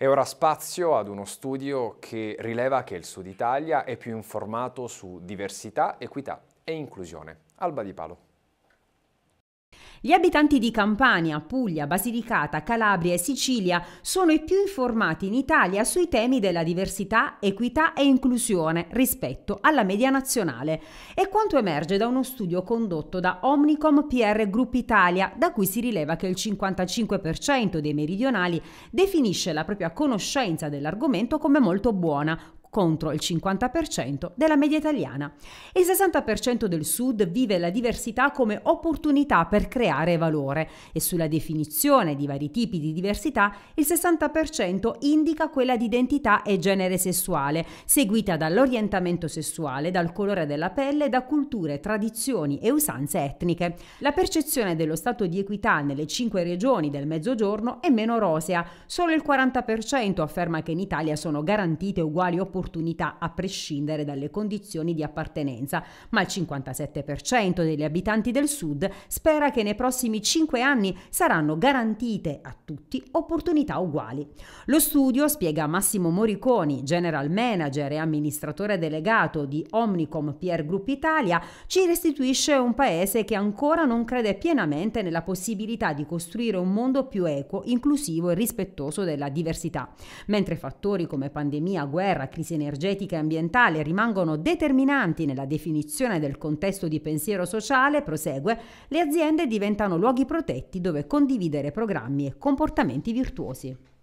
E ora spazio ad uno studio che rileva che il Sud Italia è più informato su diversità, equità e inclusione. Alba Di Palo. Gli abitanti di Campania, Puglia, Basilicata, Calabria e Sicilia sono i più informati in Italia sui temi della diversità, equità e inclusione rispetto alla media nazionale. È quanto emerge da uno studio condotto da Omnicom PR Group Italia, da cui si rileva che il 55% dei meridionali definisce la propria conoscenza dell'argomento come molto buona, contro il 50% della media italiana. Il 60% del Sud vive la diversità come opportunità per creare valore e sulla definizione di vari tipi di diversità il 60% indica quella di identità e genere sessuale, seguita dall'orientamento sessuale, dal colore della pelle, da culture, tradizioni e usanze etniche. La percezione dello stato di equità nelle cinque regioni del Mezzogiorno è meno rosea, solo il 40% afferma che in Italia sono garantite uguali opportunità opportunità a prescindere dalle condizioni di appartenenza, ma il 57% degli abitanti del Sud spera che nei prossimi 5 anni saranno garantite a tutti opportunità uguali. Lo studio, spiega Massimo Moriconi, general manager e amministratore delegato di Omnicom Pier Group Italia, ci restituisce un paese che ancora non crede pienamente nella possibilità di costruire un mondo più equo, inclusivo e rispettoso della diversità, mentre fattori come pandemia, guerra, crisi crisi energetica e ambientale rimangono determinanti nella definizione del contesto di pensiero sociale, prosegue, le aziende diventano luoghi protetti dove condividere programmi e comportamenti virtuosi.